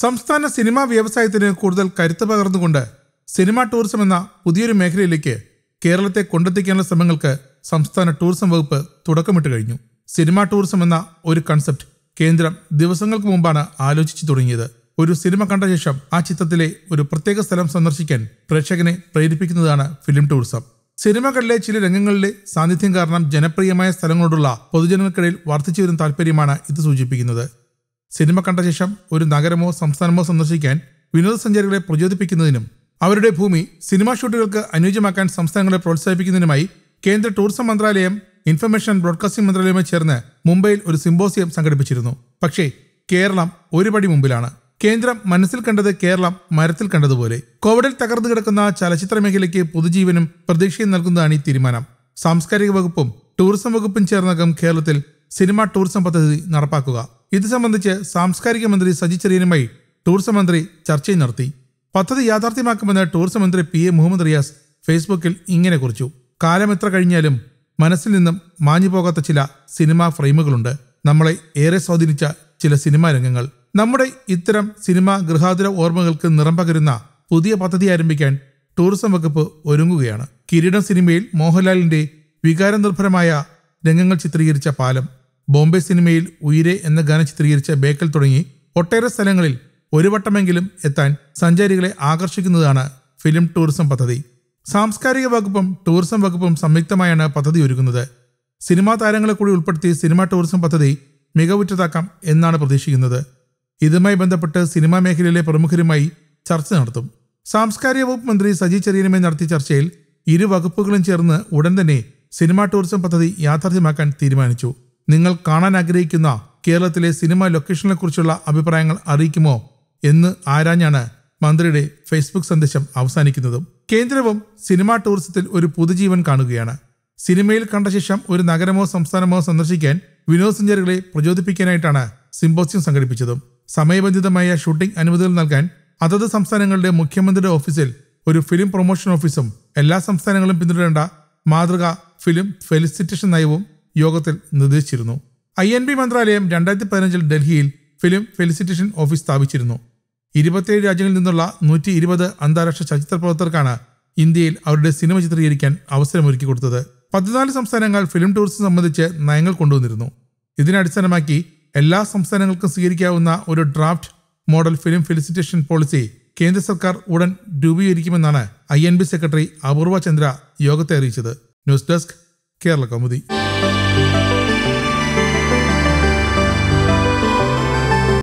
സംസ്ഥാന സിനിമാ വ്യവസായത്തിന് കൂടുതൽ കരുത്ത് പകർന്നുകൊണ്ട് സിനിമാ ടൂറിസം എന്ന പുതിയൊരു മേഖലയിലേക്ക് കേരളത്തെ കൊണ്ടെത്തിക്കാനുള്ള ശ്രമങ്ങൾക്ക് സംസ്ഥാന ടൂറിസം വകുപ്പ് തുടക്കമിട്ട് കഴിഞ്ഞു സിനിമാ ടൂറിസം എന്ന ഒരു കൺസെപ്റ്റ് കേന്ദ്രം ദിവസങ്ങൾക്ക് മുമ്പാണ് ആലോചിച്ചു തുടങ്ങിയത് ഒരു സിനിമ കണ്ട ശേഷം ആ ചിത്രത്തിലെ ഒരു പ്രത്യേക സ്ഥലം സന്ദർശിക്കാൻ പ്രേക്ഷകനെ പ്രേരിപ്പിക്കുന്നതാണ് ഫിലിം ടൂറിസം സിനിമകളിലെ ചില രംഗങ്ങളിലെ സാന്നിധ്യം കാരണം ജനപ്രിയമായ സ്ഥലങ്ങളോടുള്ള പൊതുജനങ്ങൾക്കിടയിൽ വർദ്ധിച്ചു വരുന്ന താല്പര്യമാണ് ഇത് സൂചിപ്പിക്കുന്നത് സിനിമ കണ്ട ശേഷം ഒരു നഗരമോ സംസ്ഥാനമോ സന്ദർശിക്കാൻ വിനോദസഞ്ചാരികളെ പ്രചോദിപ്പിക്കുന്നതിനും അവരുടെ ഭൂമി സിനിമാ ഷൂട്ടുകൾക്ക് അനുയോജ്യമാക്കാൻ സംസ്ഥാനങ്ങളെ പ്രോത്സാഹിപ്പിക്കുന്നതിനുമായി കേന്ദ്ര ടൂറിസം മന്ത്രാലയം ഇൻഫർമേഷൻ ബ്രോഡ്കാസ്റ്റിംഗ് മന്ത്രാലയവുമായി ചേർന്ന് മുംബൈയിൽ ഒരു സിംബോസിയം സംഘടിപ്പിച്ചിരുന്നു പക്ഷേ കേരളം ഒരു പടി മുമ്പിലാണ് കേന്ദ്രം മനസ്സിൽ കണ്ടത് കേരളം മരത്തിൽ കണ്ടതുപോലെ കോവിഡിൽ തകർന്നു കിടക്കുന്ന ചലച്ചിത്ര മേഖലയ്ക്ക് പുതുജീവനും പ്രതീക്ഷയും നൽകുന്നതാണ് ഈ തീരുമാനം സാംസ്കാരിക വകുപ്പും ടൂറിസം വകുപ്പും ചേർന്നകം കേരളത്തിൽ സിനിമ ടൂറിസം പദ്ധതി നടപ്പാക്കുക ഇത് സംബന്ധിച്ച് സാംസ്കാരിക മന്ത്രി സജി ചെറിയനുമായി ടൂറിസം മന്ത്രി ചർച്ചയും നടത്തി പദ്ധതി യാഥാർത്ഥ്യമാക്കുമെന്ന് ടൂറിസം മന്ത്രി പി എ മുഹമ്മദ് റിയാസ് ഫേസ്ബുക്കിൽ ഇങ്ങനെ കുറിച്ചു കാലം എത്ര കഴിഞ്ഞാലും മനസ്സിൽ നിന്നും മാഞ്ഞു പോകാത്ത ചില സിനിമാ ഫ്രെയിമുകളുണ്ട് നമ്മളെ ഏറെ സ്വാധീനിച്ച ചില സിനിമാ രംഗങ്ങൾ നമ്മുടെ ഇത്തരം സിനിമാ ഗൃഹാതുര ഓർമ്മകൾക്ക് നിറം പകരുന്ന പുതിയ പദ്ധതി ആരംഭിക്കാൻ ടൂറിസം വകുപ്പ് ഒരുങ്ങുകയാണ് കിരീടം സിനിമയിൽ മോഹൻലാലിന്റെ വികാരനിർഭരമായ രംഗങ്ങൾ ചിത്രീകരിച്ച പാലം ബോംബെ സിനിമയിൽ ഉയരെ എന്ന ഗാനം ചിത്രീകരിച്ച ബേക്കൽ തുടങ്ങി ഒട്ടേറെ സ്ഥലങ്ങളിൽ ഒരു വട്ടമെങ്കിലും എത്താൻ സഞ്ചാരികളെ ആകർഷിക്കുന്നതാണ് ഫിലിം ടൂറിസം പദ്ധതി സാംസ്കാരിക വകുപ്പും ടൂറിസം വകുപ്പും സംയുക്തമായാണ് പദ്ധതി ഒരുക്കുന്നത് സിനിമാ താരങ്ങളെ കൂടി ഉൾപ്പെടുത്തി സിനിമാ ടൂറിസം പദ്ധതി മികവുറ്റതാക്കാം എന്നാണ് പ്രതീക്ഷിക്കുന്നത് ഇതുമായി ബന്ധപ്പെട്ട് സിനിമാ മേഖലയിലെ പ്രമുഖരുമായി ചർച്ച നടത്തും സാംസ്കാരിക വകുപ്പ് മന്ത്രി സജി ചെറിയനുമായി നടത്തിയ ചർച്ചയിൽ ഇരു വകുപ്പുകളും ചേർന്ന് ഉടൻ തന്നെ സിനിമാ ടൂറിസം പദ്ധതി യാഥാർത്ഥ്യമാക്കാൻ തീരുമാനിച്ചു നിങ്ങൾ കാണാൻ ആഗ്രഹിക്കുന്ന കേരളത്തിലെ സിനിമ ലൊക്കേഷനെ കുറിച്ചുള്ള അഭിപ്രായങ്ങൾ അറിയിക്കുമോ എന്ന് ആരാഞ്ഞാണ് മന്ത്രിയുടെ ഫേസ്ബുക്ക് സന്ദേശം അവസാനിക്കുന്നതും കേന്ദ്രവും സിനിമാ ടൂറിസത്തിൽ ഒരു പുതുജീവൻ കാണുകയാണ് സിനിമയിൽ കണ്ട ശേഷം ഒരു നഗരമോ സംസ്ഥാനമോ സന്ദർശിക്കാൻ വിനോദസഞ്ചാരികളെ പ്രചോദിപ്പിക്കാനായിട്ടാണ് സിമ്പോസിയം സംഘടിപ്പിച്ചതും സമയബന്ധിതമായ ഷൂട്ടിംഗ് അനുമതികൾ നൽകാൻ അതത് സംസ്ഥാനങ്ങളുടെ മുഖ്യമന്ത്രിയുടെ ഓഫീസിൽ ഒരു ഫിലിം പ്രൊമോഷൻ ഓഫീസും എല്ലാ സംസ്ഥാനങ്ങളും പിന്തുടരേണ്ട മാതൃക ഫിലിം ഫെലിസിറ്റേഷൻ നയവും യോഗത്തിൽ നിർദ്ദേശിച്ചിരുന്നു ഐ എൻ ബി മന്ത്രാലയം രണ്ടായിരത്തി പതിനഞ്ചിൽ ഡൽഹിയിൽ ഫിലിം ഫെലിസിറ്റേഷൻ ഓഫീസ് സ്ഥാപിച്ചിരുന്നു ഇരുപത്തിയേഴ് രാജ്യങ്ങളിൽ നിന്നുള്ള നൂറ്റി ഇരുപത് അന്താരാഷ്ട്ര ചലച്ചിത്ര പ്രവർത്തകർക്കാണ് ഇന്ത്യയിൽ അവരുടെ സിനിമ ചിത്രീകരിക്കാൻ അവസരമൊരുക്കി കൊടുത്തത് പതിനാല് സംസ്ഥാനങ്ങൾ ഫിലിം ടൂറിസം സംബന്ധിച്ച് നയങ്ങൾ കൊണ്ടുവന്നിരുന്നു ഇതിനെ അടിസ്ഥാനമാക്കി എല്ലാ സംസ്ഥാനങ്ങൾക്കും സ്വീകരിക്കാവുന്ന ഒരു draft model film felicitation policy കേന്ദ്ര സർക്കാർ ഉടൻ രൂപീകരിക്കുമെന്നാണ് I N B secretary Apurva Chandra യോഗത്തെ അറിയിച്ചത് ന്യൂസ് ഡെസ്ക് കേരള കൗമുദി